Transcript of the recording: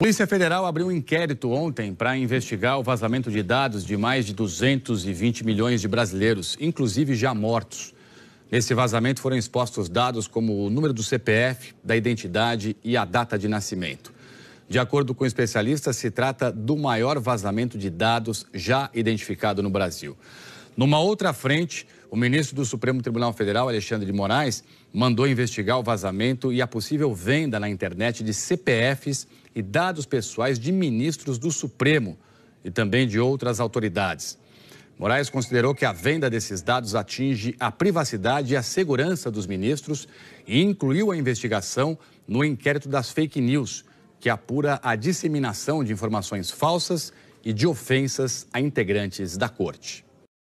Polícia Federal abriu um inquérito ontem para investigar o vazamento de dados de mais de 220 milhões de brasileiros, inclusive já mortos. Nesse vazamento foram expostos dados como o número do CPF, da identidade e a data de nascimento. De acordo com especialistas, se trata do maior vazamento de dados já identificado no Brasil. Numa outra frente, o ministro do Supremo Tribunal Federal, Alexandre de Moraes, mandou investigar o vazamento e a possível venda na internet de CPFs e dados pessoais de ministros do Supremo e também de outras autoridades. Moraes considerou que a venda desses dados atinge a privacidade e a segurança dos ministros e incluiu a investigação no inquérito das fake news, que apura a disseminação de informações falsas e de ofensas a integrantes da corte.